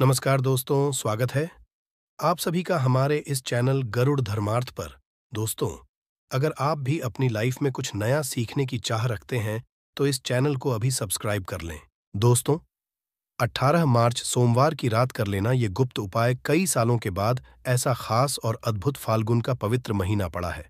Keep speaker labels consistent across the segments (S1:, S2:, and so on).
S1: नमस्कार दोस्तों स्वागत है आप सभी का हमारे इस चैनल गरुड़ धर्मार्थ पर दोस्तों अगर आप भी अपनी लाइफ में कुछ नया सीखने की चाह रखते हैं तो इस चैनल को अभी सब्सक्राइब कर लें दोस्तों 18 मार्च सोमवार की रात कर लेना ये गुप्त उपाय कई सालों के बाद ऐसा खास और अद्भुत फाल्गुन का पवित्र महीना पड़ा है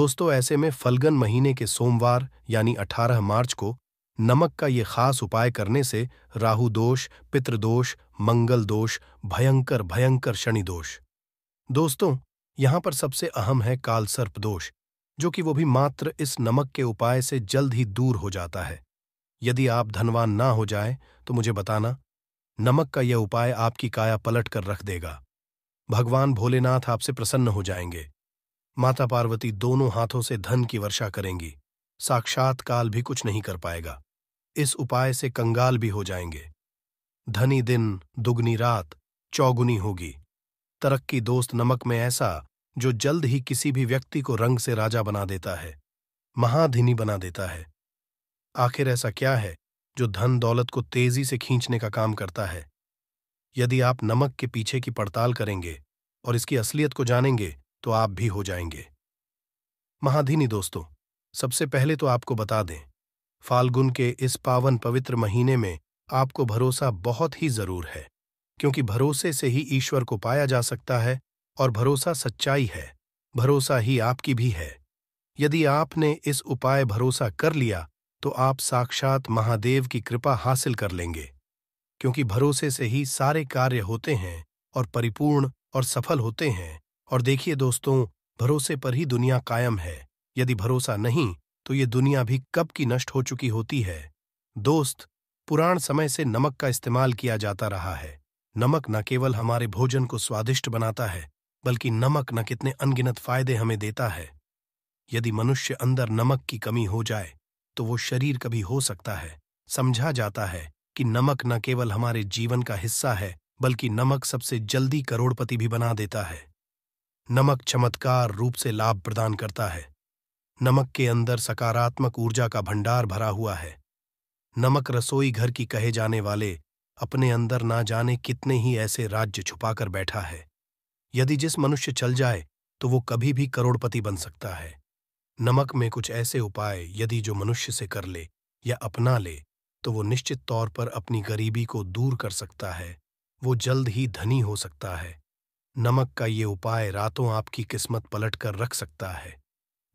S1: दोस्तों ऐसे में फल्गन महीने के सोमवार यानी 18 मार्च को नमक का ये खास उपाय करने से राहु दोष पितृदोष मंगल दोष भयंकर भयंकर शनि दोष दोस्तों यहां पर सबसे अहम है काल सर्प दोष जो कि वो भी मात्र इस नमक के उपाय से जल्द ही दूर हो जाता है यदि आप धनवान ना हो जाए तो मुझे बताना नमक का यह उपाय आपकी काया पलट कर रख देगा भगवान भोलेनाथ आपसे प्रसन्न हो जाएंगे माता पार्वती दोनों हाथों से धन की वर्षा करेंगी साक्षात काल भी कुछ नहीं कर पाएगा इस उपाय से कंगाल भी हो जाएंगे धनी दिन दुगनी रात चौगुनी होगी तरक्की दोस्त नमक में ऐसा जो जल्द ही किसी भी व्यक्ति को रंग से राजा बना देता है महाधिनी बना देता है आखिर ऐसा क्या है जो धन दौलत को तेजी से खींचने का काम करता है यदि आप नमक के पीछे की पड़ताल करेंगे और इसकी असलियत को जानेंगे तो आप भी हो जाएंगे महाधिनी दोस्तों सबसे पहले तो आपको बता दें फाल्गुन के इस पावन पवित्र महीने में आपको भरोसा बहुत ही जरूर है क्योंकि भरोसे से ही ईश्वर को पाया जा सकता है और भरोसा सच्चाई है भरोसा ही आपकी भी है यदि आपने इस उपाय भरोसा कर लिया तो आप साक्षात महादेव की कृपा हासिल कर लेंगे क्योंकि भरोसे से ही सारे कार्य होते हैं और परिपूर्ण और सफल होते हैं और देखिए दोस्तों भरोसे पर ही दुनिया कायम है यदि भरोसा नहीं तो ये दुनिया भी कब की नष्ट हो चुकी होती है दोस्त पुराण समय से नमक का इस्तेमाल किया जाता रहा है नमक न केवल हमारे भोजन को स्वादिष्ट बनाता है बल्कि नमक न कितने अनगिनत फायदे हमें देता है यदि मनुष्य अंदर नमक की कमी हो जाए तो वो शरीर कभी हो सकता है समझा जाता है कि नमक न केवल हमारे जीवन का हिस्सा है बल्कि नमक सबसे जल्दी करोड़पति भी बना देता है नमक चमत्कार रूप से लाभ प्रदान करता है नमक के अंदर सकारात्मक ऊर्जा का भंडार भरा हुआ है नमक रसोई घर की कहे जाने वाले अपने अंदर ना जाने कितने ही ऐसे राज्य छुपाकर बैठा है यदि जिस मनुष्य चल जाए तो वो कभी भी करोड़पति बन सकता है नमक में कुछ ऐसे उपाय यदि जो मनुष्य से कर ले या अपना ले तो वो निश्चित तौर पर अपनी गरीबी को दूर कर सकता है वो जल्द ही धनी हो सकता है नमक का ये उपाय रातों आपकी किस्मत पलट कर रख सकता है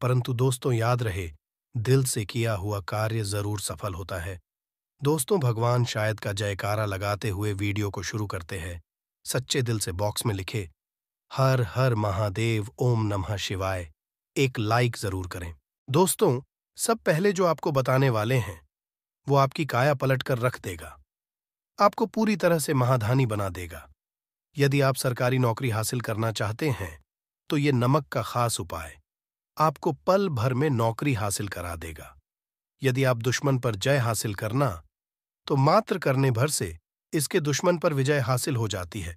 S1: परंतु दोस्तों याद रहे दिल से किया हुआ कार्य जरूर सफल होता है दोस्तों भगवान शायद का जयकारा लगाते हुए वीडियो को शुरू करते हैं सच्चे दिल से बॉक्स में लिखे हर हर महादेव ओम नमः शिवाय एक लाइक जरूर करें दोस्तों सब पहले जो आपको बताने वाले हैं वो आपकी काया पलट कर रख देगा आपको पूरी तरह से महाधानी बना देगा यदि आप सरकारी नौकरी हासिल करना चाहते हैं तो ये नमक का खास उपाय आपको पल भर में नौकरी हासिल करा देगा यदि आप दुश्मन पर जय हासिल करना तो मात्र करने भर से इसके दुश्मन पर विजय हासिल हो जाती है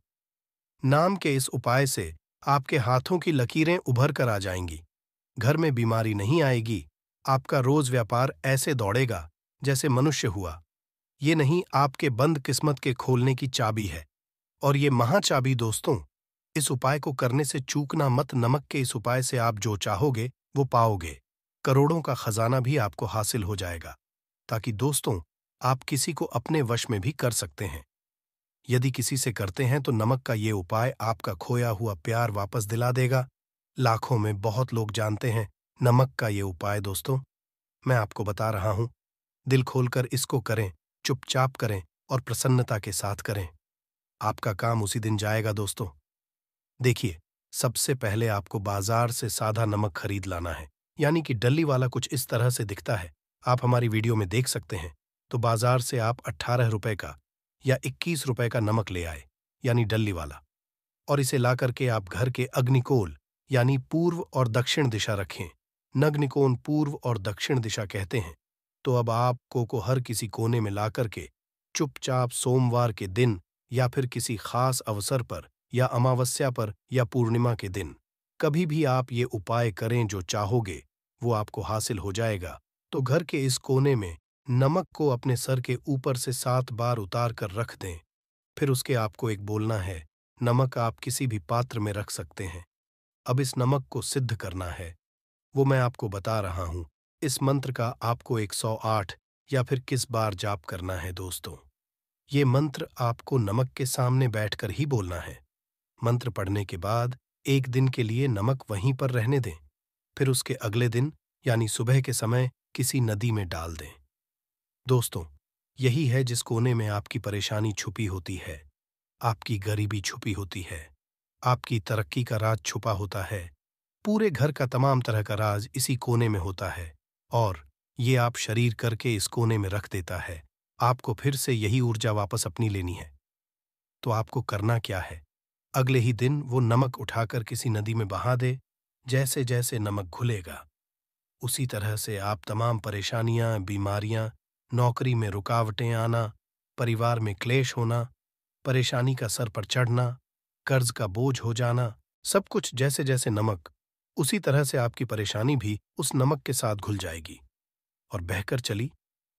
S1: नाम के इस उपाय से आपके हाथों की लकीरें उभर कर आ जाएंगी घर में बीमारी नहीं आएगी आपका रोज व्यापार ऐसे दौड़ेगा जैसे मनुष्य हुआ ये नहीं आपके बंद किस्मत के खोलने की चाबी है और ये महाचाबी दोस्तों इस उपाय को करने से चूकना मत नमक के इस उपाय से आप जो चाहोगे वो पाओगे करोड़ों का खजाना भी आपको हासिल हो जाएगा ताकि दोस्तों आप किसी को अपने वश में भी कर सकते हैं यदि किसी से करते हैं तो नमक का ये उपाय आपका खोया हुआ प्यार वापस दिला देगा लाखों में बहुत लोग जानते हैं नमक का ये उपाय दोस्तों मैं आपको बता रहा हूं दिल खोलकर इसको करें चुपचाप करें और प्रसन्नता के साथ करें आपका काम उसी दिन जाएगा दोस्तों देखिए सबसे पहले आपको बाजार से सादा नमक खरीद लाना है यानी कि डल्ली वाला कुछ इस तरह से दिखता है आप हमारी वीडियो में देख सकते हैं तो बाजार से आप अट्ठारह रुपये का या इक्कीस रुपये का नमक ले आए यानी डल्ली वाला और इसे ला करके आप घर के अग्निकोल यानी पूर्व और दक्षिण दिशा रखें नग्निकोण पूर्व और दक्षिण दिशा कहते हैं तो अब आप को हर किसी कोने में ला करके चुपचाप सोमवार के दिन या फिर किसी खास अवसर पर या अमावस्या पर या पूर्णिमा के दिन कभी भी आप ये उपाय करें जो चाहोगे वो आपको हासिल हो जाएगा तो घर के इस कोने में नमक को अपने सर के ऊपर से सात बार उतार कर रख दें फिर उसके आपको एक बोलना है नमक आप किसी भी पात्र में रख सकते हैं अब इस नमक को सिद्ध करना है वो मैं आपको बता रहा हूं इस मंत्र का आपको 108 या फिर किस बार जाप करना है दोस्तों ये मंत्र आपको नमक के सामने बैठकर ही बोलना है मंत्र पढ़ने के बाद एक दिन के लिए नमक वहीं पर रहने दें फिर उसके अगले दिन यानी सुबह के समय किसी नदी में डाल दें दोस्तों यही है जिस कोने में आपकी परेशानी छुपी होती है आपकी गरीबी छुपी होती है आपकी तरक्की का राज छुपा होता है पूरे घर का तमाम तरह का राज इसी कोने में होता है और ये आप शरीर करके इस कोने में रख देता है आपको फिर से यही ऊर्जा वापस अपनी लेनी है तो आपको करना क्या है अगले ही दिन वो नमक उठाकर किसी नदी में बहा दे जैसे जैसे नमक घुलेगा उसी तरह से आप तमाम परेशानियां बीमारियां नौकरी में रुकावटें आना परिवार में क्लेश होना परेशानी का सर पर चढ़ना कर्ज का बोझ हो जाना सब कुछ जैसे जैसे नमक उसी तरह से आपकी परेशानी भी उस नमक के साथ घुल जाएगी और बहकर चली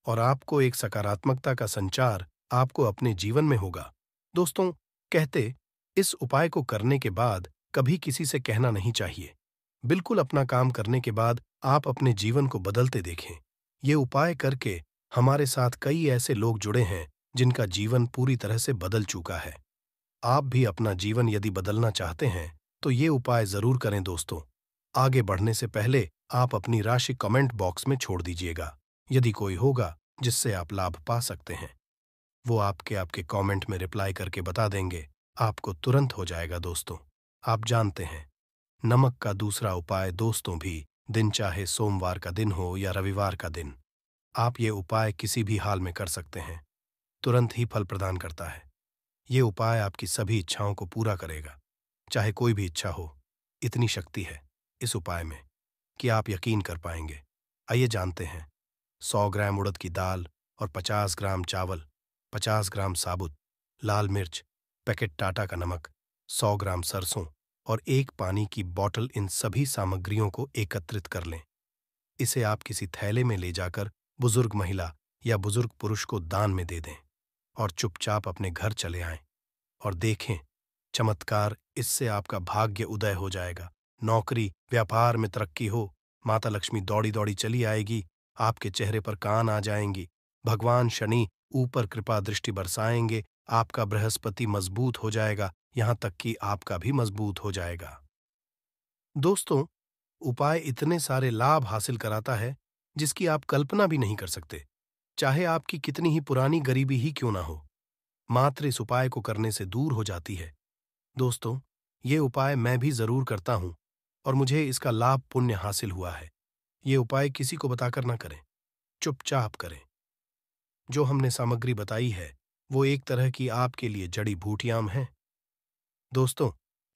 S1: और आपको एक सकारात्मकता का संचार आपको अपने जीवन में होगा दोस्तों कहते इस उपाय को करने के बाद कभी किसी से कहना नहीं चाहिए बिल्कुल अपना काम करने के बाद आप अपने जीवन को बदलते देखें ये उपाय करके हमारे साथ कई ऐसे लोग जुड़े हैं जिनका जीवन पूरी तरह से बदल चुका है आप भी अपना जीवन यदि बदलना चाहते हैं तो ये उपाय जरूर करें दोस्तों आगे बढ़ने से पहले आप अपनी राशि कमेंट बॉक्स में छोड़ दीजिएगा यदि कोई होगा जिससे आप लाभ पा सकते हैं वो आपके आपके कमेंट में रिप्लाई करके बता देंगे आपको तुरंत हो जाएगा दोस्तों आप जानते हैं नमक का दूसरा उपाय दोस्तों भी दिन चाहे सोमवार का दिन हो या रविवार का दिन आप ये उपाय किसी भी हाल में कर सकते हैं तुरंत ही फल प्रदान करता है ये उपाय आपकी सभी इच्छाओं को पूरा करेगा चाहे कोई भी इच्छा हो इतनी शक्ति है इस उपाय में कि आप यकीन कर पाएंगे आइए जानते हैं 100 ग्राम उड़द की दाल और 50 ग्राम चावल 50 ग्राम साबुत लाल मिर्च पैकेट टाटा का नमक सौ ग्राम सरसों और एक पानी की बॉटल इन सभी सामग्रियों को एकत्रित कर लें इसे आप किसी थैले में ले जाकर बुजुर्ग महिला या बुजुर्ग पुरुष को दान में दे दें और चुपचाप अपने घर चले आएं और देखें चमत्कार इससे आपका भाग्य उदय हो जाएगा नौकरी व्यापार में तरक्की हो माता लक्ष्मी दौड़ी दौड़ी चली आएगी आपके चेहरे पर कान आ जाएंगी भगवान शनि ऊपर कृपा दृष्टि बरसाएंगे आपका बृहस्पति मजबूत हो जाएगा यहां तक कि आपका भी मजबूत हो जाएगा दोस्तों उपाय इतने सारे लाभ हासिल कराता है जिसकी आप कल्पना भी नहीं कर सकते चाहे आपकी कितनी ही पुरानी गरीबी ही क्यों ना हो मात्र इस उपाय को करने से दूर हो जाती है दोस्तों ये उपाय मैं भी जरूर करता हूं और मुझे इसका लाभ पुण्य हासिल हुआ है ये उपाय किसी को बताकर ना करें चुपचाप करें जो हमने सामग्री बताई है वो एक तरह की आपके लिए जड़ी बूटियाम है दोस्तों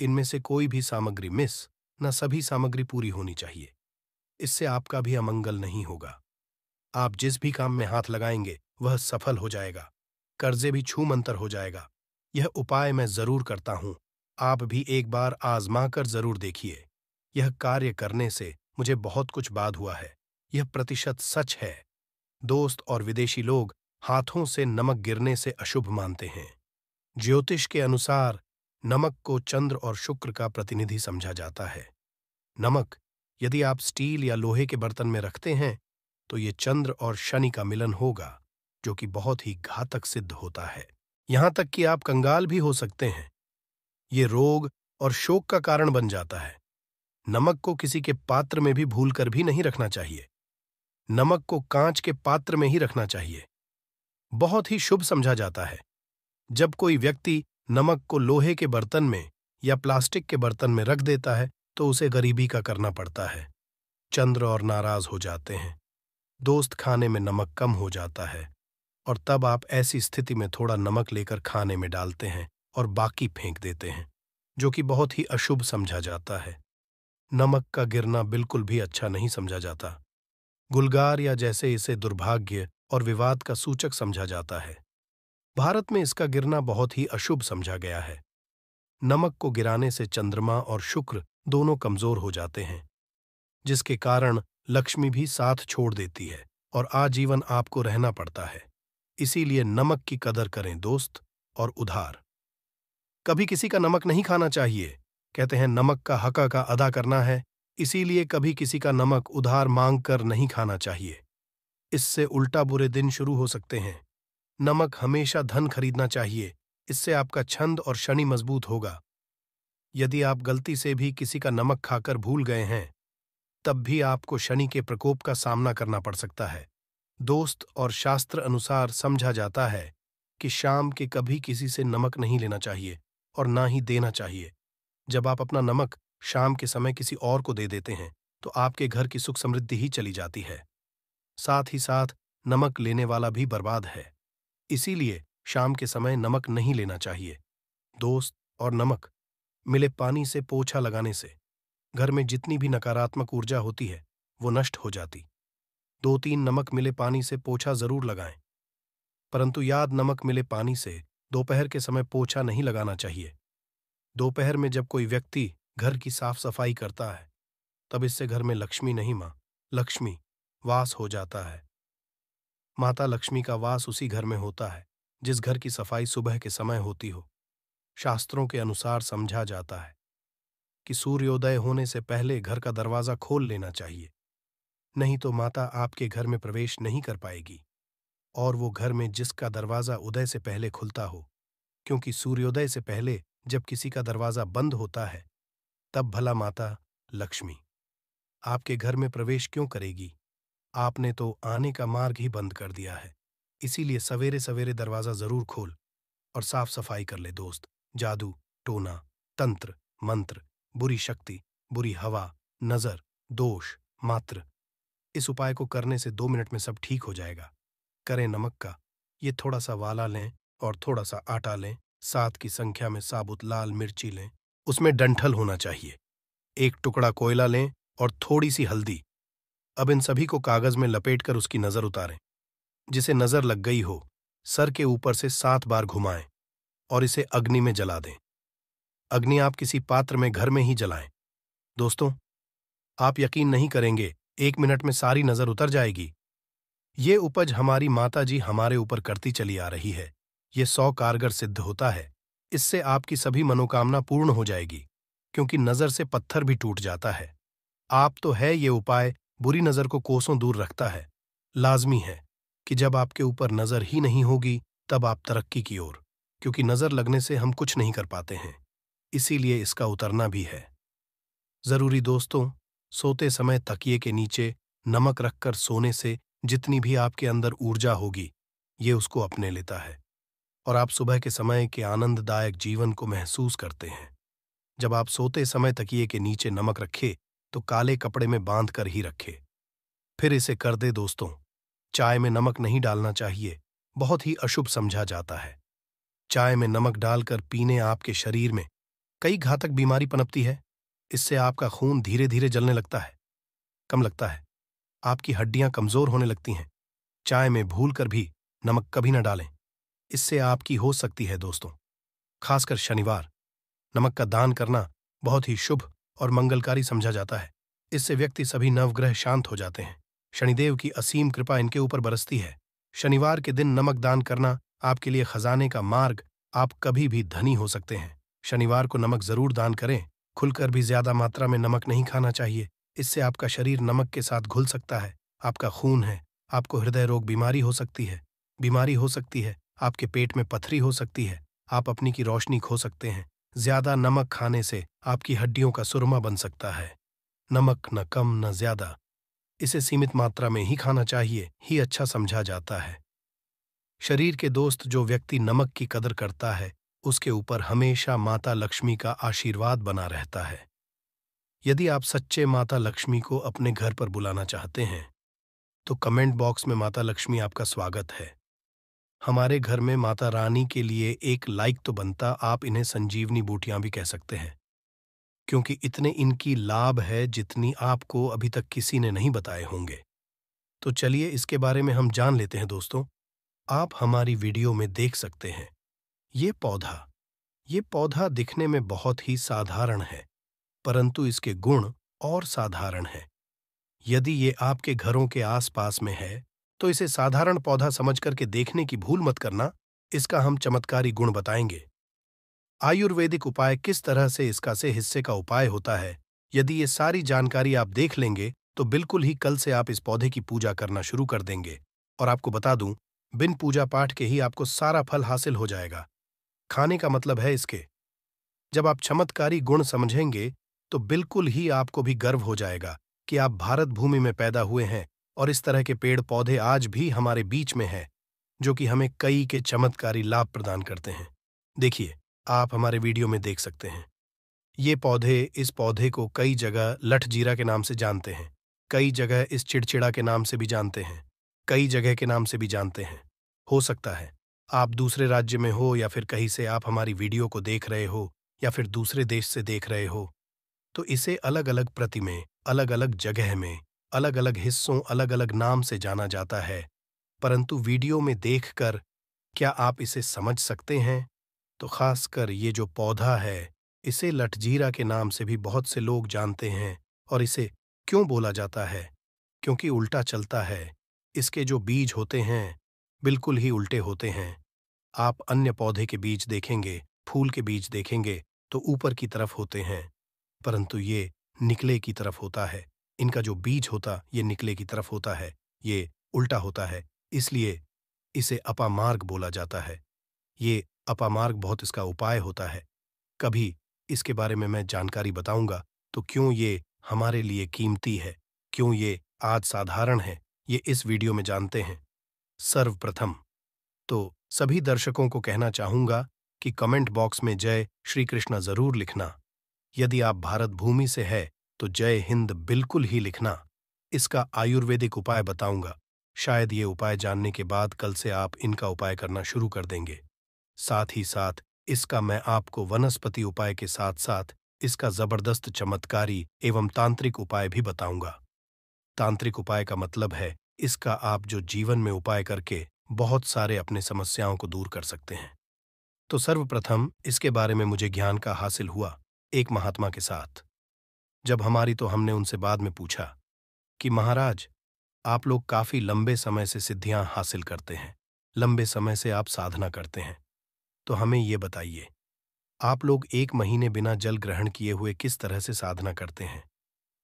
S1: इनमें से कोई भी सामग्री मिस न सभी सामग्री पूरी होनी चाहिए इससे आपका भी अमंगल नहीं होगा आप जिस भी काम में हाथ लगाएंगे वह सफल हो जाएगा कर्जे भी छू मंतर हो जाएगा यह उपाय मैं जरूर करता हूं आप भी एक बार आजमा कर जरूर देखिए यह कार्य करने से मुझे बहुत कुछ बाद हुआ है यह प्रतिशत सच है दोस्त और विदेशी लोग हाथों से नमक गिरने से अशुभ मानते हैं ज्योतिष के अनुसार नमक को चंद्र और शुक्र का प्रतिनिधि समझा जाता है नमक यदि आप स्टील या लोहे के बर्तन में रखते हैं तो ये चंद्र और शनि का मिलन होगा जो कि बहुत ही घातक सिद्ध होता है यहां तक कि आप कंगाल भी हो सकते हैं ये रोग और शोक का कारण बन जाता है नमक को किसी के पात्र में भी भूल कर भी नहीं रखना चाहिए नमक को कांच के पात्र में ही रखना चाहिए बहुत ही शुभ समझा जाता है जब कोई व्यक्ति नमक को लोहे के बर्तन में या प्लास्टिक के बर्तन में रख देता है तो उसे गरीबी का करना पड़ता है चंद्र और नाराज हो जाते हैं दोस्त खाने में नमक कम हो जाता है और तब आप ऐसी स्थिति में थोड़ा नमक लेकर खाने में डालते हैं और बाकी फेंक देते हैं जो कि बहुत ही अशुभ समझा जाता है नमक का गिरना बिल्कुल भी अच्छा नहीं समझा जाता गुलगार या जैसे इसे दुर्भाग्य और विवाद का सूचक समझा जाता है भारत में इसका गिरना बहुत ही अशुभ समझा गया है नमक को गिराने से चंद्रमा और शुक्र दोनों कमजोर हो जाते हैं जिसके कारण लक्ष्मी भी साथ छोड़ देती है और आजीवन आपको रहना पड़ता है इसीलिए नमक की कदर करें दोस्त और उधार कभी किसी का नमक नहीं खाना चाहिए कहते हैं नमक का हका का अदा करना है इसीलिए कभी किसी का नमक उधार मांग कर नहीं खाना चाहिए इससे उल्टा बुरे दिन शुरू हो सकते हैं नमक हमेशा धन खरीदना चाहिए इससे आपका छंद और शनि मजबूत होगा यदि आप गलती से भी किसी का नमक खाकर भूल गए हैं तब भी आपको शनि के प्रकोप का सामना करना पड़ सकता है दोस्त और शास्त्र अनुसार समझा जाता है कि शाम के कभी किसी से नमक नहीं लेना चाहिए और ना ही देना चाहिए जब आप अपना नमक शाम के समय किसी और को दे देते हैं तो आपके घर की सुख समृद्धि ही चली जाती है साथ ही साथ नमक लेने वाला भी बर्बाद है इसीलिए शाम के समय नमक नहीं लेना चाहिए दोस्त और नमक मिले पानी से पोछा लगाने से घर में जितनी भी नकारात्मक ऊर्जा होती है वो नष्ट हो जाती दो तीन नमक मिले पानी से पोछा जरूर लगाएं परंतु याद नमक मिले पानी से दोपहर के समय पोछा नहीं लगाना चाहिए दोपहर में जब कोई व्यक्ति घर की साफ सफाई करता है तब इससे घर में लक्ष्मी नहीं मां लक्ष्मी वास हो जाता है माता लक्ष्मी का वास उसी घर में होता है जिस घर की सफाई सुबह के समय होती हो शास्त्रों के अनुसार समझा जाता है कि सूर्योदय होने से पहले घर का दरवाजा खोल लेना चाहिए नहीं तो माता आपके घर में प्रवेश नहीं कर पाएगी और वो घर में जिसका दरवाजा उदय से पहले खुलता हो क्योंकि सूर्योदय से पहले जब किसी का दरवाजा बंद होता है तब भला माता लक्ष्मी आपके घर में प्रवेश क्यों करेगी आपने तो आने का मार्ग ही बंद कर दिया है इसीलिए सवेरे सवेरे दरवाज़ा ज़रूर खोल और साफ सफाई कर ले दोस्त जादू टोना तंत्र मंत्र बुरी शक्ति बुरी हवा नज़र दोष मात्र इस उपाय को करने से दो मिनट में सब ठीक हो जाएगा करें नमक का ये थोड़ा सा वाला लें और थोड़ा सा आटा लें सात की संख्या में साबुत लाल मिर्ची लें उसमें डंठल होना चाहिए एक टुकड़ा कोयला लें और थोड़ी सी हल्दी अब इन सभी को कागज में लपेटकर उसकी नजर उतारें जिसे नजर लग गई हो सर के ऊपर से सात बार घुमाएं और इसे अग्नि में जला दें अग्नि आप किसी पात्र में घर में ही जलाएं दोस्तों आप यकीन नहीं करेंगे एक मिनट में सारी नजर उतर जाएगी ये उपज हमारी माता जी हमारे ऊपर करती चली आ रही है ये सौ कारगर सिद्ध होता है इससे आपकी सभी मनोकामना पूर्ण हो जाएगी क्योंकि नजर से पत्थर भी टूट जाता है आप तो है ये उपाय बुरी नज़र को कोसों दूर रखता है लाजमी है कि जब आपके ऊपर नज़र ही नहीं होगी तब आप तरक्की की ओर क्योंकि नज़र लगने से हम कुछ नहीं कर पाते हैं इसीलिए इसका उतरना भी है ज़रूरी दोस्तों सोते समय तकिए के नीचे नमक रखकर सोने से जितनी भी आपके अंदर ऊर्जा होगी ये उसको अपने लेता है और आप सुबह के समय के आनंददायक जीवन को महसूस करते हैं जब आप सोते समय तकिए के नीचे नमक रखे तो काले कपड़े में बांध कर ही रखे फिर इसे कर दे दोस्तों चाय में नमक नहीं डालना चाहिए बहुत ही अशुभ समझा जाता है चाय में नमक डालकर पीने आपके शरीर में कई घातक बीमारी पनपती है इससे आपका खून धीरे धीरे जलने लगता है कम लगता है आपकी हड्डियां कमजोर होने लगती हैं चाय में भूल कर भी नमक कभी न डालें इससे आपकी हो सकती है दोस्तों खासकर शनिवार नमक का दान करना बहुत ही शुभ और मंगलकारी समझा जाता है इससे व्यक्ति सभी नवग्रह शांत हो जाते हैं शनिदेव की असीम कृपा इनके ऊपर बरसती है शनिवार के दिन नमक दान करना आपके लिए खजाने का मार्ग आप कभी भी धनी हो सकते हैं शनिवार को नमक जरूर दान करें खुलकर भी ज्यादा मात्रा में नमक नहीं खाना चाहिए इससे आपका शरीर नमक के साथ घुल सकता है आपका खून है आपको हृदय रोग बीमारी हो सकती है बीमारी हो सकती है आपके पेट में पथरी हो सकती है आप अपनी की रोशनी खो सकते हैं ज्यादा नमक खाने से आपकी हड्डियों का सुरमा बन सकता है नमक न कम न ज्यादा इसे सीमित मात्रा में ही खाना चाहिए ही अच्छा समझा जाता है शरीर के दोस्त जो व्यक्ति नमक की कदर करता है उसके ऊपर हमेशा माता लक्ष्मी का आशीर्वाद बना रहता है यदि आप सच्चे माता लक्ष्मी को अपने घर पर बुलाना चाहते हैं तो कमेंट बॉक्स में माता लक्ष्मी आपका स्वागत है हमारे घर में माता रानी के लिए एक लाइक तो बनता आप इन्हें संजीवनी बूटियां भी कह सकते हैं क्योंकि इतने इनकी लाभ है जितनी आपको अभी तक किसी ने नहीं बताए होंगे तो चलिए इसके बारे में हम जान लेते हैं दोस्तों आप हमारी वीडियो में देख सकते हैं ये पौधा ये पौधा दिखने में बहुत ही साधारण है परंतु इसके गुण और साधारण हैं यदि ये आपके घरों के आसपास में है तो इसे साधारण पौधा समझ करके देखने की भूल मत करना इसका हम चमत्कारी गुण बताएंगे आयुर्वेदिक उपाय किस तरह से इसका से हिस्से का उपाय होता है यदि ये सारी जानकारी आप देख लेंगे तो बिल्कुल ही कल से आप इस पौधे की पूजा करना शुरू कर देंगे और आपको बता दूं बिन पूजा पाठ के ही आपको सारा फल हासिल हो जाएगा खाने का मतलब है इसके जब आप चमत्कारी गुण समझेंगे तो बिल्कुल ही आपको भी गर्व हो जाएगा कि आप भारत भूमि में पैदा हुए हैं और इस तरह के पेड़ पौधे आज भी हमारे बीच में हैं जो कि हमें कई के चमत्कारी लाभ प्रदान करते हैं देखिए आप हमारे वीडियो में देख सकते हैं ये पौधे इस पौधे को कई जगह लठ जीरा के नाम से जानते हैं कई जगह इस चिड़चिड़ा के नाम से भी जानते हैं कई जगह के नाम से भी जानते हैं हो सकता है आप दूसरे राज्य में हो या फिर कहीं से आप हमारी वीडियो को देख रहे हो या फिर दूसरे देश से देख रहे हो तो इसे अलग अलग प्रति में अलग अलग जगह में अलग अलग हिस्सों अलग अलग नाम से जाना जाता है परंतु वीडियो में देखकर क्या आप इसे समझ सकते हैं तो खासकर ये जो पौधा है इसे लठजीरा के नाम से भी बहुत से लोग जानते हैं और इसे क्यों बोला जाता है क्योंकि उल्टा चलता है इसके जो बीज होते हैं बिल्कुल ही उल्टे होते हैं आप अन्य पौधे के बीज देखेंगे फूल के बीज देखेंगे तो ऊपर की तरफ होते हैं परंतु ये निकले की तरफ होता है इनका जो बीज होता ये निकले की तरफ होता है ये उल्टा होता है इसलिए इसे अपामार्ग बोला जाता है ये अपामार्ग बहुत इसका उपाय होता है कभी इसके बारे में मैं जानकारी बताऊंगा तो क्यों ये हमारे लिए कीमती है क्यों ये आज साधारण है ये इस वीडियो में जानते हैं सर्वप्रथम तो सभी दर्शकों को कहना चाहूंगा कि कमेंट बॉक्स में जय श्री कृष्णा जरूर लिखना यदि आप भारत भूमि से है तो जय हिंद बिल्कुल ही लिखना इसका आयुर्वेदिक उपाय बताऊंगा शायद ये उपाय जानने के बाद कल से आप इनका उपाय करना शुरू कर देंगे साथ ही साथ इसका मैं आपको वनस्पति उपाय के साथ साथ इसका जबरदस्त चमत्कारी एवं तांत्रिक उपाय भी बताऊंगा तांत्रिक उपाय का मतलब है इसका आप जो जीवन में उपाय करके बहुत सारे अपने समस्याओं को दूर कर सकते हैं तो सर्वप्रथम इसके बारे में मुझे ज्ञान का हासिल हुआ एक महात्मा के साथ जब हमारी तो हमने उनसे बाद में पूछा कि महाराज आप लोग काफी लंबे समय से सिद्धियां हासिल करते हैं लंबे समय से आप साधना करते हैं तो हमें ये बताइए आप लोग एक महीने बिना जल ग्रहण किए हुए किस तरह से साधना करते हैं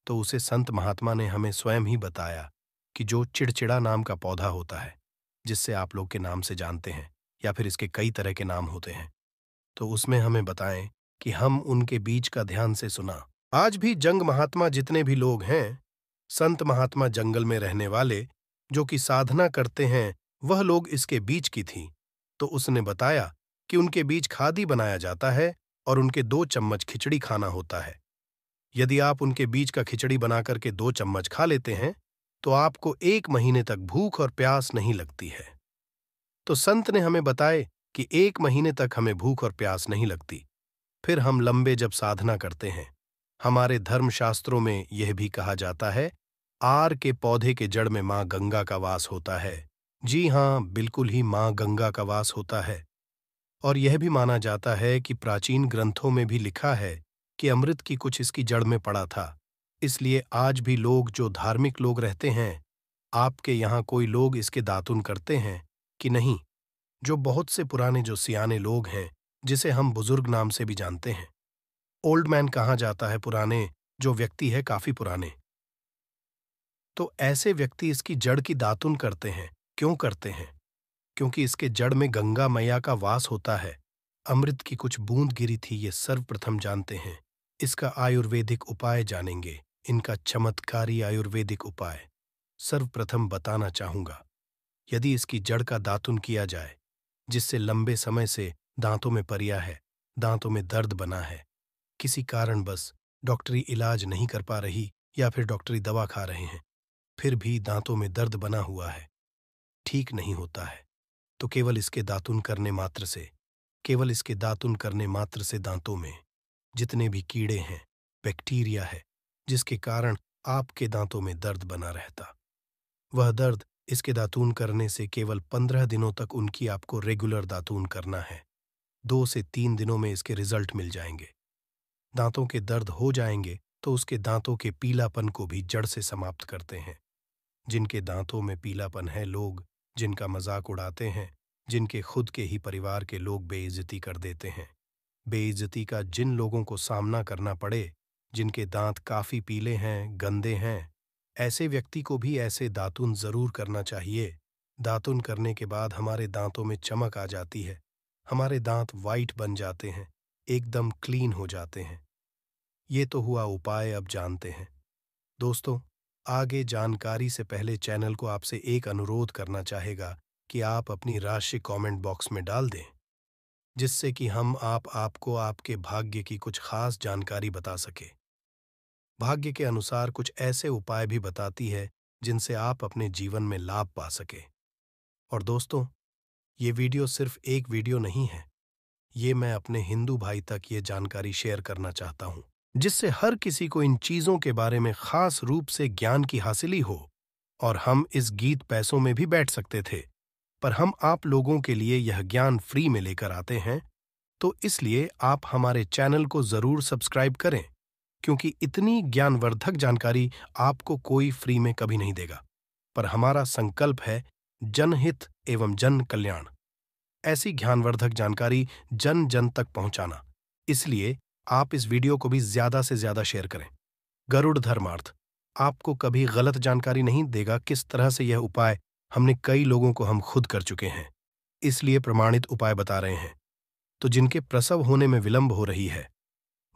S1: तो उसे संत महात्मा ने हमें स्वयं ही बताया कि जो चिड़चिड़ा नाम का पौधा होता है जिससे आप लोग के नाम से जानते हैं या फिर इसके कई तरह के नाम होते हैं तो उसमें हमें बताएं कि हम उनके बीज का ध्यान से सुना आज भी जंग महात्मा जितने भी लोग हैं संत महात्मा जंगल में रहने वाले जो कि साधना करते हैं वह लोग इसके बीच की थी तो उसने बताया कि उनके बीच खादी बनाया जाता है और उनके दो चम्मच खिचड़ी खाना होता है यदि आप उनके बीच का खिचड़ी बना करके दो चम्मच खा लेते हैं तो आपको एक महीने तक भूख और प्यास नहीं लगती है तो संत ने हमें बताए कि एक महीने तक हमें भूख और प्यास नहीं लगती फिर हम लंबे जब साधना करते हैं हमारे धर्मशास्त्रों में यह भी कहा जाता है आर के पौधे के जड़ में मां गंगा का वास होता है जी हां बिल्कुल ही मां गंगा का वास होता है और यह भी माना जाता है कि प्राचीन ग्रंथों में भी लिखा है कि अमृत की कुछ इसकी जड़ में पड़ा था इसलिए आज भी लोग जो धार्मिक लोग रहते हैं आपके यहाँ कोई लोग इसके दातुन करते हैं कि नहीं जो बहुत से पुराने जो सियाने लोग हैं जिसे हम बुजुर्ग नाम से भी जानते हैं ओल्ड मैन कहा जाता है पुराने जो व्यक्ति है काफी पुराने तो ऐसे व्यक्ति इसकी जड़ की दातुन करते हैं क्यों करते हैं क्योंकि इसके जड़ में गंगा मैया का वास होता है अमृत की कुछ बूंद गिरी थी ये सर्वप्रथम जानते हैं इसका आयुर्वेदिक उपाय जानेंगे इनका चमत्कारी आयुर्वेदिक उपाय सर्वप्रथम बताना चाहूंगा यदि इसकी जड़ का दातुन किया जाए जिससे लंबे समय से दांतों में परिया है दांतों में दर्द बना है किसी कारणवश डॉक्टरी इलाज नहीं कर पा रही या फिर डॉक्टरी दवा खा रहे हैं फिर भी दांतों में दर्द बना हुआ है ठीक नहीं होता है तो केवल इसके दातुन करने मात्र से केवल इसके दातुन करने मात्र से दांतों में जितने भी कीड़े हैं बैक्टीरिया है जिसके कारण आपके दांतों में दर्द बना रहता वह दर्द इसके दातून करने से केवल पंद्रह दिनों तक उनकी आपको रेगुलर दातून करना है दो से तीन दिनों में इसके रिजल्ट मिल जाएंगे दांतों के दर्द हो जाएंगे तो उसके दांतों के पीलापन को भी जड़ से समाप्त करते हैं जिनके दांतों में पीलापन है लोग जिनका मजाक उड़ाते हैं जिनके खुद के ही परिवार के लोग बेइज्जती कर देते हैं बेइज्जती का जिन लोगों को सामना करना पड़े जिनके दांत काफी पीले हैं गंदे हैं ऐसे व्यक्ति को भी ऐसे दातुन जरूर करना चाहिए दातुन करने के बाद हमारे दांतों में चमक आ जाती है हमारे दांत वाइट बन जाते हैं एकदम क्लीन हो जाते हैं ये तो हुआ उपाय अब जानते हैं दोस्तों आगे जानकारी से पहले चैनल को आपसे एक अनुरोध करना चाहेगा कि आप अपनी राशि कमेंट बॉक्स में डाल दें जिससे कि हम आप आपको आपके भाग्य की कुछ खास जानकारी बता सके भाग्य के अनुसार कुछ ऐसे उपाय भी बताती है जिनसे आप अपने जीवन में लाभ पा सके और दोस्तों ये वीडियो सिर्फ एक वीडियो नहीं है ये मैं अपने हिंदू भाई तक ये जानकारी शेयर करना चाहता हूँ जिससे हर किसी को इन चीजों के बारे में खास रूप से ज्ञान की हासिली हो और हम इस गीत पैसों में भी बैठ सकते थे पर हम आप लोगों के लिए यह ज्ञान फ्री में लेकर आते हैं तो इसलिए आप हमारे चैनल को जरूर सब्सक्राइब करें क्योंकि इतनी ज्ञानवर्धक जानकारी आपको कोई फ्री में कभी नहीं देगा पर हमारा संकल्प है जनहित एवं जन कल्याण ऐसी ज्ञानवर्धक जानकारी जन जन तक पहुंचाना इसलिए आप इस वीडियो को भी ज्यादा से ज्यादा शेयर करें गरुड़ धर्मार्थ आपको कभी गलत जानकारी नहीं देगा किस तरह से यह उपाय हमने कई लोगों को हम खुद कर चुके हैं इसलिए प्रमाणित उपाय बता रहे हैं तो जिनके प्रसव होने में विलंब हो रही है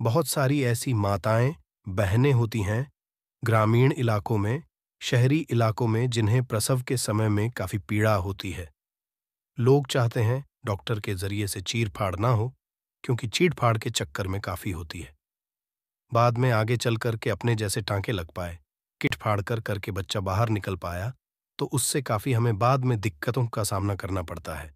S1: बहुत सारी ऐसी माताएं बहनें होती हैं ग्रामीण इलाकों में शहरी इलाकों में जिन्हें प्रसव के समय में काफ़ी पीड़ा होती है लोग चाहते हैं डॉक्टर के जरिए से चीर फाड़ ना हो क्योंकि चीट फाड़ के चक्कर में काफी होती है बाद में आगे चल करके अपने जैसे टांके लग पाए किट फाड़ कर करके बच्चा बाहर निकल पाया तो उससे काफी हमें बाद में दिक्कतों का सामना करना पड़ता है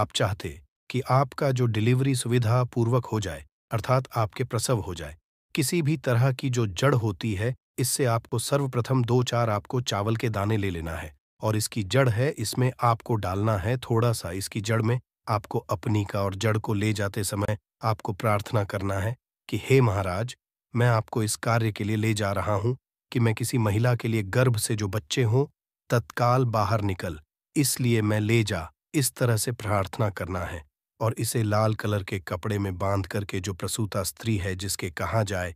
S1: आप चाहते कि आपका जो डिलीवरी सुविधा पूर्वक हो जाए अर्थात आपके प्रसव हो जाए किसी भी तरह की जो जड़ होती है इससे आपको सर्वप्रथम दो चार आपको चावल के दाने ले लेना है और इसकी जड़ है इसमें आपको डालना है थोड़ा सा इसकी जड़ में आपको अपनी का और जड़ को ले जाते समय आपको प्रार्थना करना है कि हे महाराज मैं आपको इस कार्य के लिए ले जा रहा हूं कि मैं किसी महिला के लिए गर्भ से जो बच्चे हों तत्काल बाहर निकल इसलिए मैं ले जा इस तरह से प्रार्थना करना है और इसे लाल कलर के कपड़े में बांध करके जो प्रसूता स्त्री है जिसके कहा जाए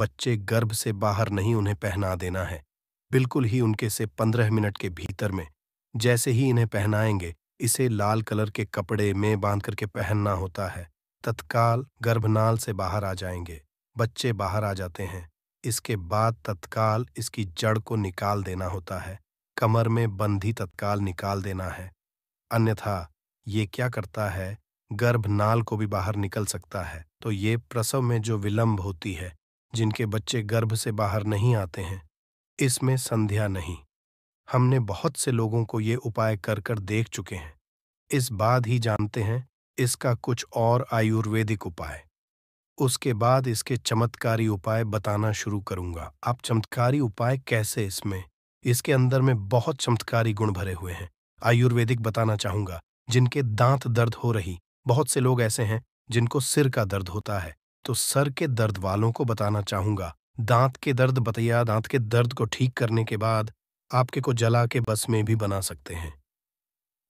S1: बच्चे गर्भ से बाहर नहीं उन्हें पहना देना है बिल्कुल ही उनके से पंद्रह मिनट के भीतर में जैसे ही इन्हें पहनाएंगे इसे लाल कलर के कपड़े में बांध करके पहनना होता है तत्काल गर्भनाल से बाहर आ जाएंगे बच्चे बाहर आ जाते हैं इसके बाद तत्काल इसकी जड़ को निकाल देना होता है कमर में बंधी तत्काल निकाल देना है अन्यथा ये क्या करता है गर्भनाल को भी बाहर निकल सकता है तो ये प्रसव में जो विलंब होती है जिनके बच्चे गर्भ से बाहर नहीं आते हैं इसमें संध्या नहीं हमने बहुत से लोगों को ये उपाय कर कर देख चुके हैं इस बाद ही जानते हैं इसका कुछ और आयुर्वेदिक उपाय उसके बाद इसके चमत्कारी उपाय बताना शुरू करूंगा आप चमत्कारी उपाय कैसे इसमें इसके अंदर में बहुत चमत्कारी गुण भरे हुए हैं आयुर्वेदिक बताना चाहूंगा जिनके दांत दर्द हो रही बहुत से लोग ऐसे हैं जिनको सिर का दर्द होता है तो सर के दर्द वालों को बताना चाहूंगा दांत के दर्द बतैया दांत के दर्द को ठीक करने के बाद आपके को जला के बस में भी बना सकते हैं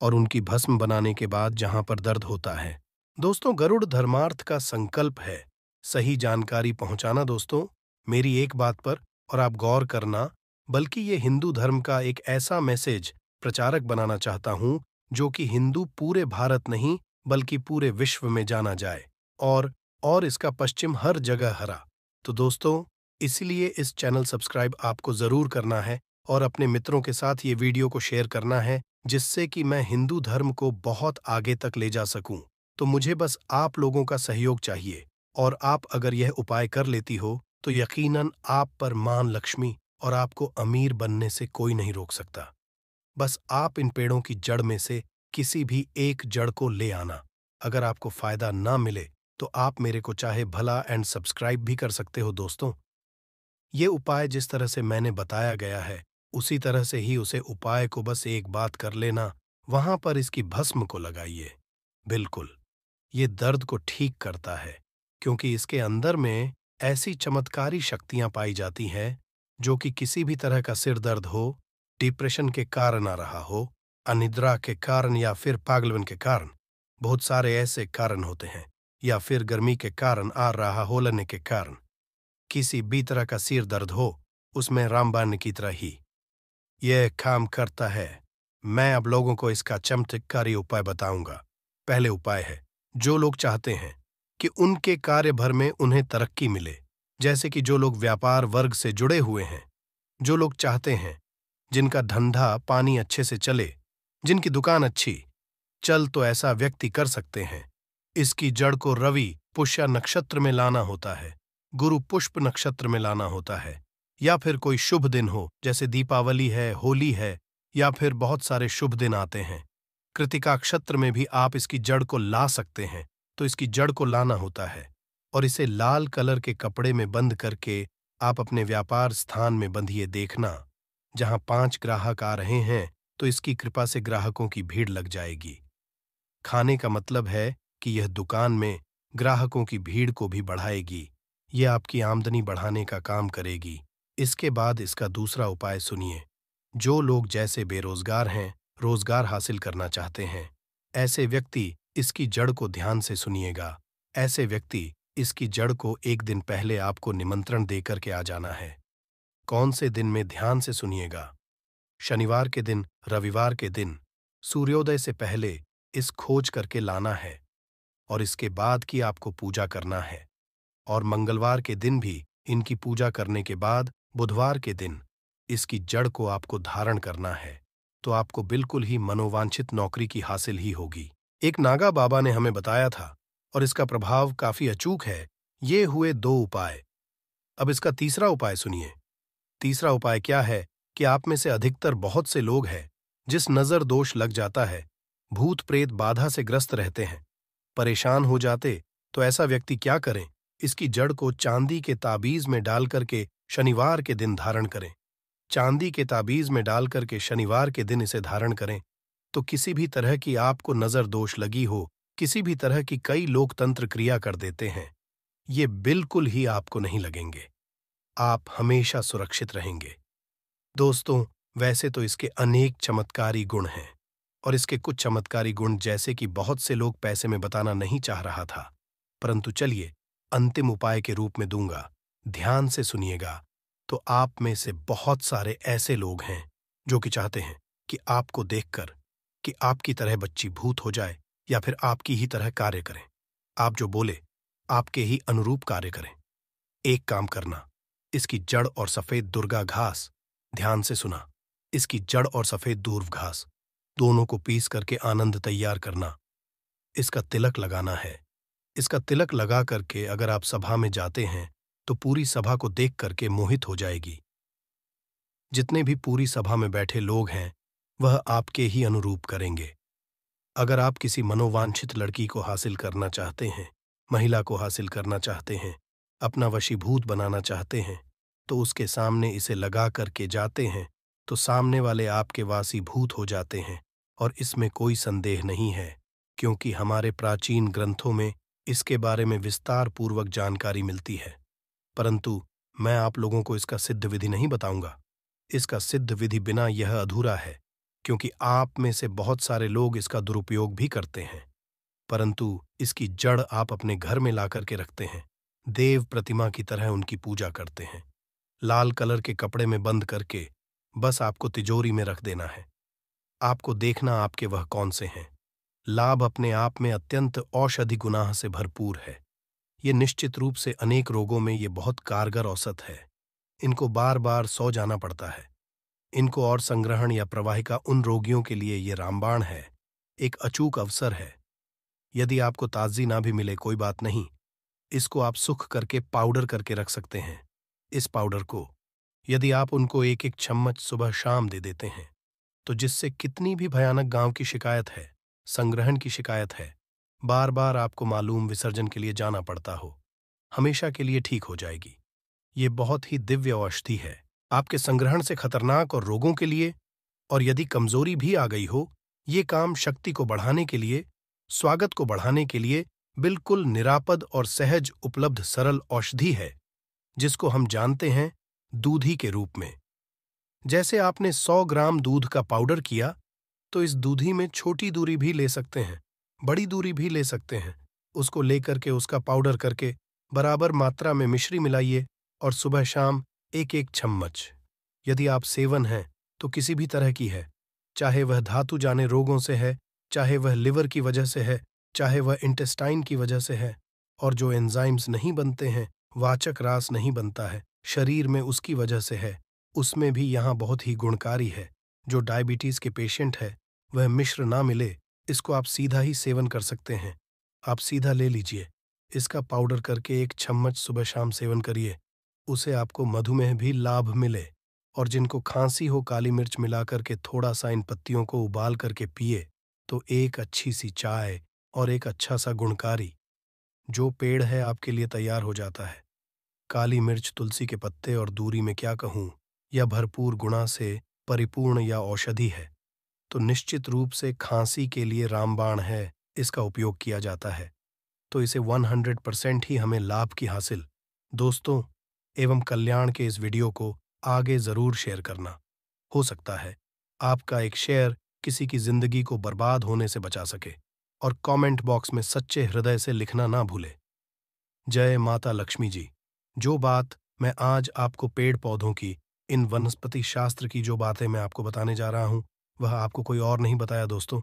S1: और उनकी भस्म बनाने के बाद जहां पर दर्द होता है दोस्तों गरुड़ धर्मार्थ का संकल्प है सही जानकारी पहुंचाना दोस्तों मेरी एक बात पर और आप गौर करना बल्कि ये हिंदू धर्म का एक ऐसा मैसेज प्रचारक बनाना चाहता हूं जो कि हिंदू पूरे भारत नहीं बल्कि पूरे विश्व में जाना जाए और और इसका पश्चिम हर जगह हरा तो दोस्तों इसलिए इस चैनल सब्सक्राइब आपको जरूर करना है और अपने मित्रों के साथ ये वीडियो को शेयर करना है जिससे कि मैं हिंदू धर्म को बहुत आगे तक ले जा सकूं तो मुझे बस आप लोगों का सहयोग चाहिए और आप अगर यह उपाय कर लेती हो तो यकीनन आप पर मान लक्ष्मी और आपको अमीर बनने से कोई नहीं रोक सकता बस आप इन पेड़ों की जड़ में से किसी भी एक जड़ को ले आना अगर आपको फायदा ना मिले तो आप मेरे को चाहे भला एंड सब्सक्राइब भी कर सकते हो दोस्तों ये उपाय जिस तरह से मैंने बताया गया है उसी तरह से ही उसे उपाय को बस एक बात कर लेना वहां पर इसकी भस्म को लगाइए बिल्कुल ये दर्द को ठीक करता है क्योंकि इसके अंदर में ऐसी चमत्कारी शक्तियां पाई जाती हैं जो कि किसी भी तरह का सिर दर्द हो डिप्रेशन के कारण आ रहा हो अनिद्रा के कारण या फिर पागलवन के कारण बहुत सारे ऐसे कारण होते हैं या फिर गर्मी के कारण आ रहा होलने के कारण किसी भी तरह का सिर दर्द हो उसमें रामबान की तरह ही यह काम करता है मैं अब लोगों को इसका चमत्कारी उपाय बताऊंगा पहले उपाय है जो लोग चाहते हैं कि उनके कार्य भर में उन्हें तरक्की मिले जैसे कि जो लोग व्यापार वर्ग से जुड़े हुए हैं जो लोग चाहते हैं जिनका धंधा पानी अच्छे से चले जिनकी दुकान अच्छी चल तो ऐसा व्यक्ति कर सकते हैं इसकी जड़ को रवि पुष्या नक्षत्र में लाना होता है गुरु पुष्प नक्षत्र में लाना होता है या फिर कोई शुभ दिन हो जैसे दीपावली है होली है या फिर बहुत सारे शुभ दिन आते हैं कृतिका क्षत्र में भी आप इसकी जड़ को ला सकते हैं तो इसकी जड़ को लाना होता है और इसे लाल कलर के कपड़े में बंद करके आप अपने व्यापार स्थान में बंधिए देखना जहां पांच ग्राहक आ रहे हैं तो इसकी कृपा से ग्राहकों की भीड़ लग जाएगी खाने का मतलब है कि यह दुकान में ग्राहकों की भीड़ को भी बढ़ाएगी यह आपकी आमदनी बढ़ाने का काम करेगी इसके बाद इसका दूसरा उपाय सुनिए जो लोग जैसे बेरोजगार हैं रोजगार हासिल करना चाहते हैं ऐसे व्यक्ति इसकी जड़ को ध्यान से सुनिएगा ऐसे व्यक्ति इसकी जड़ को एक दिन पहले आपको निमंत्रण देकर के आ जाना है कौन से दिन में ध्यान से सुनिएगा शनिवार के दिन रविवार के दिन सूर्योदय से पहले इस खोज करके लाना है और इसके बाद की आपको पूजा करना है और मंगलवार के दिन भी इनकी पूजा करने के बाद बुधवार के दिन इसकी जड़ को आपको धारण करना है तो आपको बिल्कुल ही मनोवांछित नौकरी की हासिल ही होगी एक नागा बाबा ने हमें बताया था और इसका प्रभाव काफी अचूक है ये हुए दो उपाय अब इसका तीसरा उपाय सुनिए तीसरा उपाय क्या है कि आप में से अधिकतर बहुत से लोग हैं जिस नजर दोष लग जाता है भूत प्रेत बाधा से ग्रस्त रहते हैं परेशान हो जाते तो ऐसा व्यक्ति क्या करें इसकी जड़ को चांदी के ताबीज में डाल करके शनिवार के दिन धारण करें चांदी के ताबीज में डालकर के शनिवार के दिन इसे धारण करें तो किसी भी तरह की आपको नजर दोष लगी हो किसी भी तरह की कई लोकतंत्र क्रिया कर देते हैं ये बिल्कुल ही आपको नहीं लगेंगे आप हमेशा सुरक्षित रहेंगे दोस्तों वैसे तो इसके अनेक चमत्कारी गुण हैं और इसके कुछ चमत्कारी गुण जैसे कि बहुत से लोग पैसे में बताना नहीं चाह रहा था परंतु चलिए अंतिम उपाय के रूप में दूंगा ध्यान से सुनिएगा तो आप में से बहुत सारे ऐसे लोग हैं जो कि चाहते हैं कि आपको देखकर कि आपकी तरह बच्ची भूत हो जाए या फिर आपकी ही तरह कार्य करें आप जो बोले आपके ही अनुरूप कार्य करें एक काम करना इसकी जड़ और सफेद दुर्गा घास ध्यान से सुना इसकी जड़ और सफेद दूर्व घास दोनों को पीस करके आनंद तैयार करना इसका तिलक लगाना है इसका तिलक लगा करके अगर आप सभा में जाते हैं तो पूरी सभा को देख करके मोहित हो जाएगी जितने भी पूरी सभा में बैठे लोग हैं वह आपके ही अनुरूप करेंगे अगर आप किसी मनोवांछित लड़की को हासिल करना चाहते हैं महिला को हासिल करना चाहते हैं अपना वशीभूत बनाना चाहते हैं तो उसके सामने इसे लगा करके जाते हैं तो सामने वाले आपके वासीभूत हो जाते हैं और इसमें कोई संदेह नहीं है क्योंकि हमारे प्राचीन ग्रंथों में इसके बारे में विस्तार पूर्वक जानकारी मिलती है परंतु मैं आप लोगों को इसका सिद्ध विधि नहीं बताऊंगा इसका सिद्ध विधि बिना यह अधूरा है क्योंकि आप में से बहुत सारे लोग इसका दुरुपयोग भी करते हैं परंतु इसकी जड़ आप अपने घर में ला करके रखते हैं देव प्रतिमा की तरह उनकी पूजा करते हैं लाल कलर के कपड़े में बंद करके बस आपको तिजोरी में रख देना है आपको देखना आपके वह कौन से हैं लाभ अपने आप में अत्यंत औषधि गुनाह से भरपूर है ये निश्चित रूप से अनेक रोगों में ये बहुत कारगर औसत है इनको बार बार सौ जाना पड़ता है इनको और संग्रहण या प्रवाहिका उन रोगियों के लिए ये रामबाण है एक अचूक अवसर है यदि आपको ताजी ना भी मिले कोई बात नहीं इसको आप सुख करके पाउडर करके रख सकते हैं इस पाउडर को यदि आप उनको एक एक चम्मच सुबह शाम दे देते हैं तो जिससे कितनी भी भयानक गांव की शिकायत है संग्रहण की शिकायत है बार बार आपको मालूम विसर्जन के लिए जाना पड़ता हो हमेशा के लिए ठीक हो जाएगी ये बहुत ही दिव्य औषधि है आपके संग्रहण से खतरनाक और रोगों के लिए और यदि कमजोरी भी आ गई हो ये काम शक्ति को बढ़ाने के लिए स्वागत को बढ़ाने के लिए बिल्कुल निरापद और सहज उपलब्ध सरल औषधि है जिसको हम जानते हैं दूधी के रूप में जैसे आपने 100 ग्राम दूध का पाउडर किया तो इस दूधी में छोटी दूरी भी ले सकते हैं बड़ी दूरी भी ले सकते हैं उसको लेकर के उसका पाउडर करके बराबर मात्रा में मिश्री मिलाइए और सुबह शाम एक एक चम्मच यदि आप सेवन हैं तो किसी भी तरह की है चाहे वह धातु जाने रोगों से है चाहे वह लिवर की वजह से है चाहे वह इंटेस्टाइन की वजह से है और जो एंजाइम्स नहीं बनते हैं वाचक रास नहीं बनता है शरीर में उसकी वजह से है उसमें भी यहाँ बहुत ही गुणकारी है जो डायबिटीज के पेशेंट है वह मिश्र ना मिले इसको आप सीधा ही सेवन कर सकते हैं आप सीधा ले लीजिए इसका पाउडर करके एक चम्मच सुबह शाम सेवन करिए उसे आपको मधुमेह भी लाभ मिले और जिनको खांसी हो काली मिर्च मिलाकर के थोड़ा सा इन पत्तियों को उबाल करके पिए तो एक अच्छी सी चाय और एक अच्छा सा गुणकारी जो पेड़ है आपके लिए तैयार हो जाता है काली मिर्च तुलसी के पत्ते और दूरी में क्या कहूँ या भरपूर गुणा से परिपूर्ण या औषधि है तो निश्चित रूप से खांसी के लिए रामबाण है इसका उपयोग किया जाता है तो इसे 100 परसेंट ही हमें लाभ की हासिल दोस्तों एवं कल्याण के इस वीडियो को आगे जरूर शेयर करना हो सकता है आपका एक शेयर किसी की जिंदगी को बर्बाद होने से बचा सके और कमेंट बॉक्स में सच्चे हृदय से लिखना ना भूले जय माता लक्ष्मी जी जो बात मैं आज आपको पेड़ पौधों की इन वनस्पति शास्त्र की जो बातें मैं आपको बताने जा रहा हूं वह आपको कोई और नहीं बताया दोस्तों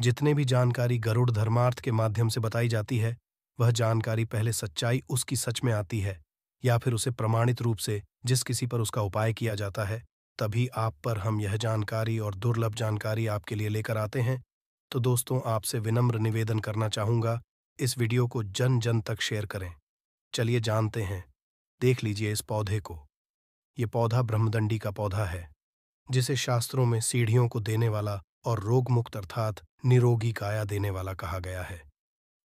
S1: जितने भी जानकारी गरुड़ धर्मार्थ के माध्यम से बताई जाती है वह जानकारी पहले सच्चाई उसकी सच में आती है या फिर उसे प्रमाणित रूप से जिस किसी पर उसका उपाय किया जाता है तभी आप पर हम यह जानकारी और दुर्लभ जानकारी आपके लिए लेकर आते हैं तो दोस्तों आपसे विनम्र निवेदन करना चाहूंगा इस वीडियो को जन जन तक शेयर करें चलिए जानते हैं देख लीजिए इस पौधे को ये पौधा ब्रह्मदंडी का पौधा है जिसे शास्त्रों में सीढ़ियों को देने वाला और रोगमुक्त अर्थात निरोगी काया देने वाला कहा गया है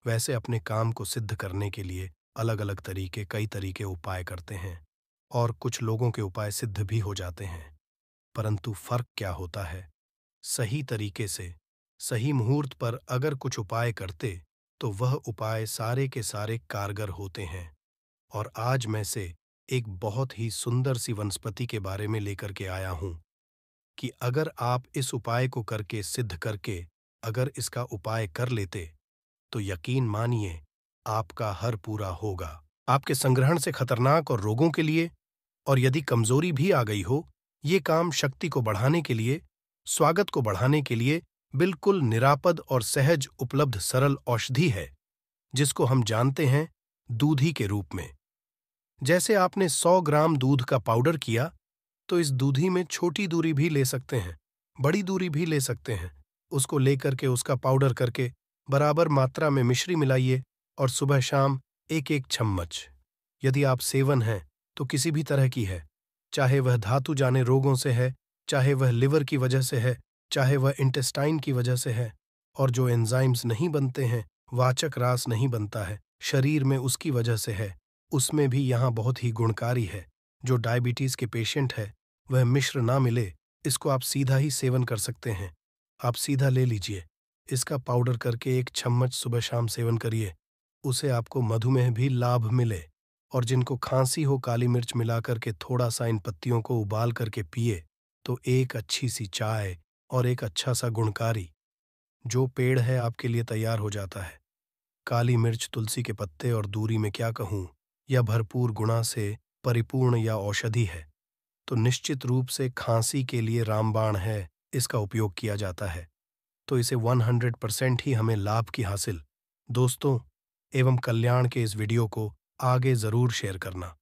S1: वैसे अपने काम को सिद्ध करने के लिए अलग अलग तरीके कई तरीके उपाय करते हैं और कुछ लोगों के उपाय सिद्ध भी हो जाते हैं परंतु फर्क क्या होता है सही तरीके से सही मुहूर्त पर अगर कुछ उपाय करते तो वह उपाय सारे के सारे कारगर होते हैं और आज मैं से एक बहुत ही सुंदर सी वनस्पति के बारे में लेकर के आया हूं कि अगर आप इस उपाय को करके सिद्ध करके अगर इसका उपाय कर लेते तो यकीन मानिए आपका हर पूरा होगा आपके संग्रहण से खतरनाक और रोगों के लिए और यदि कमजोरी भी आ गई हो ये काम शक्ति को बढ़ाने के लिए स्वागत को बढ़ाने के लिए बिल्कुल निरापद और सहज उपलब्ध सरल औषधि है जिसको हम जानते हैं दूधी के रूप में जैसे आपने 100 ग्राम दूध का पाउडर किया तो इस दूधी में छोटी दूरी भी ले सकते हैं बड़ी दूरी भी ले सकते हैं उसको लेकर के उसका पाउडर करके बराबर मात्रा में मिश्री मिलाइए और सुबह शाम एक एक चम्मच यदि आप सेवन हैं तो किसी भी तरह की है चाहे वह धातु जाने रोगों से है चाहे वह लिवर की वजह से है चाहे वह इंटेस्टाइन की वजह से है और जो एंजाइम्स नहीं बनते हैं वाचक रास नहीं बनता है शरीर में उसकी वजह से है उसमें भी यहाँ बहुत ही गुणकारी है जो डायबिटीज़ के पेशेंट है वह मिश्र ना मिले इसको आप सीधा ही सेवन कर सकते हैं आप सीधा ले लीजिए इसका पाउडर करके एक चम्मच सुबह शाम सेवन करिए उसे आपको मधुमेह भी लाभ मिले और जिनको खांसी हो काली मिर्च मिलाकर के थोड़ा सा इन पत्तियों को उबाल करके पिए तो एक अच्छी सी चाय और एक अच्छा सा गुणकारी जो पेड़ है आपके लिए तैयार हो जाता है काली मिर्च तुलसी के पत्ते और दूरी में क्या कहूँ या भरपूर गुणा से परिपूर्ण या औषधि है तो निश्चित रूप से खांसी के लिए रामबाण है इसका उपयोग किया जाता है तो इसे 100 परसेंट ही हमें लाभ की हासिल दोस्तों एवं कल्याण के इस वीडियो को आगे जरूर शेयर करना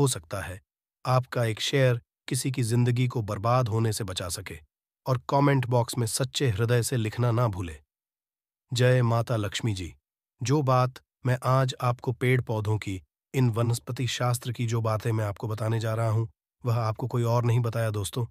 S1: हो सकता है आपका एक शेयर किसी की जिंदगी को बर्बाद होने से बचा सके और कमेंट बॉक्स में सच्चे हृदय से लिखना ना भूले जय माता लक्ष्मी जी जो बात मैं आज आपको पेड़ पौधों की इन वनस्पति शास्त्र की जो बातें मैं आपको बताने जा रहा हूं वह आपको कोई और नहीं बताया दोस्तों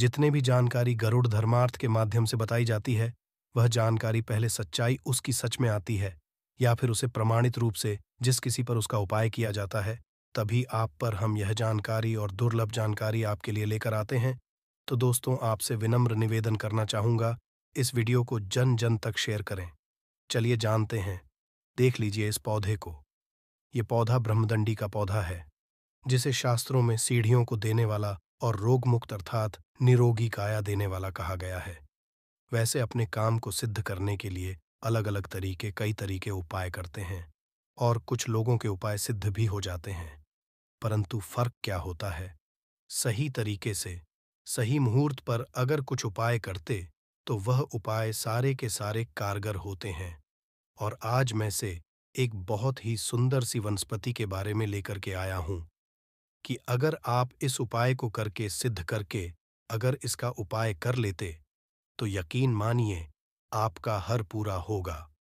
S1: जितने भी जानकारी गरुड़ धर्मार्थ के माध्यम से बताई जाती है वह जानकारी पहले सच्चाई उसकी सच में आती है या फिर उसे प्रमाणित रूप से जिस किसी पर उसका उपाय किया जाता है तभी आप पर हम यह जानकारी और दुर्लभ जानकारी आपके लिए लेकर आते हैं तो दोस्तों आपसे विनम्र निवेदन करना चाहूंगा इस वीडियो को जन जन तक शेयर करें चलिए जानते हैं देख लीजिए इस पौधे को ये पौधा ब्रह्मदंडी का पौधा है जिसे शास्त्रों में सीढ़ियों को देने वाला और रोगमुक्त अर्थात निरोगी काया देने वाला कहा गया है वैसे अपने काम को सिद्ध करने के लिए अलग अलग तरीके कई तरीके उपाय करते हैं और कुछ लोगों के उपाय सिद्ध भी हो जाते हैं परंतु फर्क क्या होता है सही तरीके से सही मुहूर्त पर अगर कुछ उपाय करते तो वह उपाय सारे के सारे कारगर होते हैं और आज में से एक बहुत ही सुंदर सी वनस्पति के बारे में लेकर के आया हूं कि अगर आप इस उपाय को करके सिद्ध करके अगर इसका उपाय कर लेते तो यकीन मानिए आपका हर पूरा होगा